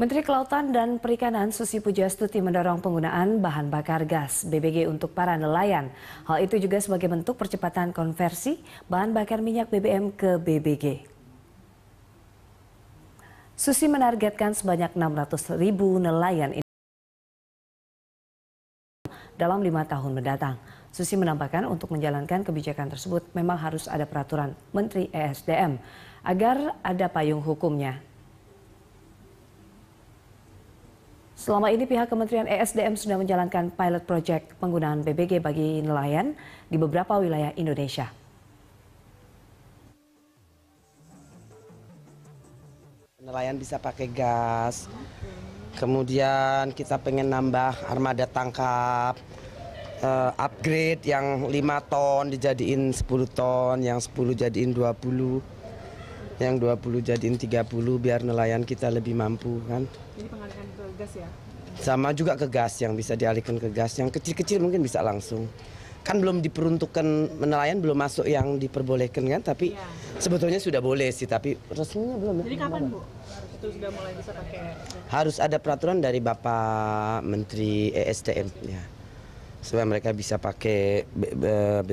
Menteri Kelautan dan Perikanan Susi Pujastuti mendorong penggunaan bahan bakar gas BBG untuk para nelayan. Hal itu juga sebagai bentuk percepatan konversi bahan bakar minyak BBM ke BBG. Susi menargetkan sebanyak 600 ribu nelayan ini dalam lima tahun mendatang. Susi menambahkan untuk menjalankan kebijakan tersebut memang harus ada peraturan Menteri ESDM agar ada payung hukumnya Selama ini pihak Kementerian ESDM sudah menjalankan pilot project penggunaan BBG bagi nelayan di beberapa wilayah Indonesia. Nelayan bisa pakai gas, kemudian kita pengen nambah armada tangkap, uh, upgrade yang 5 ton dijadiin 10 ton, yang 10 jadiin 20 yang 20 jadiin 30 biar nelayan kita lebih mampu kan. Jadi pengalihan ke gas ya? Sama juga ke gas yang bisa dialihkan ke gas, yang kecil-kecil mungkin bisa langsung. Kan belum diperuntukkan nelayan belum masuk yang diperbolehkan kan, tapi ya. sebetulnya sudah boleh sih, tapi resminya belum. Ya. Jadi kapan Bu? Itu sudah mulai bisa pakai? Harus ada peraturan dari Bapak Menteri ESDM ya. Supaya mereka bisa pakai